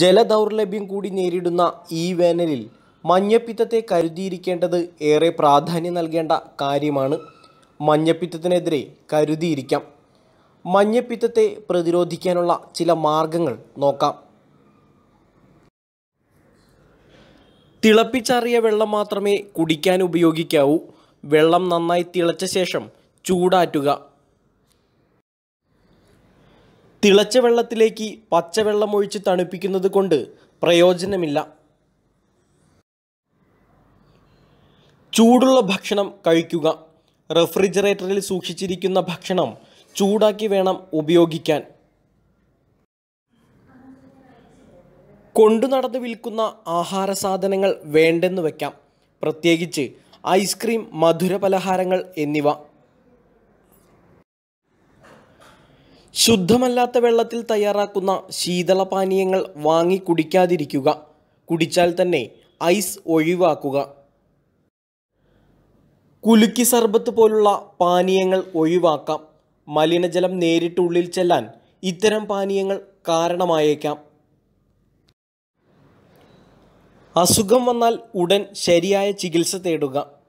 ജലദൗർലഭ്യം കൂടി നേരിടുന്ന ഈ വേനലിൽ മഞ്ഞപ്പിത്തത്തെ കരുതിയിരിക്കേണ്ടത് ഏറെ പ്രാധാന്യം നൽകേണ്ട കാര്യമാണ് മഞ്ഞപ്പിത്തത്തിനെതിരെ കരുതിയിരിക്കാം മഞ്ഞപ്പിത്തത്തെ പ്രതിരോധിക്കാനുള്ള ചില മാർഗങ്ങൾ നോക്കാം തിളപ്പിച്ചാറിയ വെള്ളം മാത്രമേ കുടിക്കാൻ ഉപയോഗിക്കാവൂ വെള്ളം നന്നായി തിളച്ച ശേഷം ചൂടാറ്റുക തിളച്ച വെള്ളത്തിലേക്ക് പച്ചവെള്ളം ഒഴിച്ച് തണുപ്പിക്കുന്നത് കൊണ്ട് പ്രയോജനമില്ല ചൂടുള്ള ഭക്ഷണം കഴിക്കുക റെഫ്രിജറേറ്ററിൽ സൂക്ഷിച്ചിരിക്കുന്ന ഭക്ഷണം ചൂടാക്കി വേണം ഉപയോഗിക്കാൻ കൊണ്ടു നടന്ന് വിൽക്കുന്ന ആഹാര സാധനങ്ങൾ വേണ്ടെന്ന് വയ്ക്കാം പ്രത്യേകിച്ച് ഐസ്ക്രീം മധുര പലഹാരങ്ങൾ എന്നിവ ശുദ്ധമല്ലാത്ത വെള്ളത്തിൽ തയ്യാറാക്കുന്ന ശീതളപാനീയങ്ങൾ വാങ്ങി കുടിക്കാതിരിക്കുക കുടിച്ചാൽ തന്നെ ഐസ് ഒഴിവാക്കുക കുലുക്കി സർബത്ത് പോലുള്ള പാനീയങ്ങൾ ഒഴിവാക്കാം മലിനജലം നേരിട്ട് ഉള്ളിൽ ചെല്ലാൻ ഇത്തരം പാനീയങ്ങൾ കാരണമായേക്കാം അസുഖം വന്നാൽ ഉടൻ ശരിയായ ചികിത്സ തേടുക